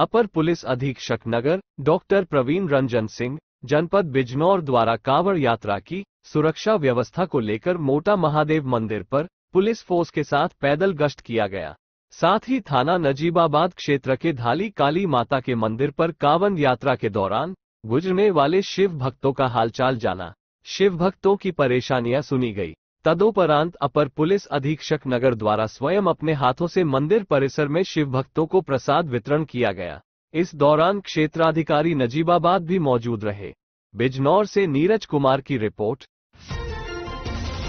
अपर police अधीक्षक नगर doctor Praveen Ranjan Singh जनपद बिजनौर द्वारा कांवड़ यात्रा की सुरक्षा व्यवस्था को लेकर मोटा महादेव मंदिर पर पुलिस फोर्स के साथ पैदल गश्त किया गया साथ ही थाना नजीबाबाद क्षेत्र के धाली काली माता के मंदिर पर कावन यात्रा के दौरान गुजरने वाले शिव भक्तों का हालचाल जाना शिव भक्तों की परेशानियां सुनी गई तदोपरांत अपर पुलिस अधीक्षक नगर द्वारा स्वयं अपने हाथों से मंदिर परिसर में शिव भक्तों को प्रसाद वितरण किया गया इस दौरान क्षेत्राधिकारी नजीबाबाद भी मौजूद रहे बिजनौर से नीरज कुमार की रिपोर्ट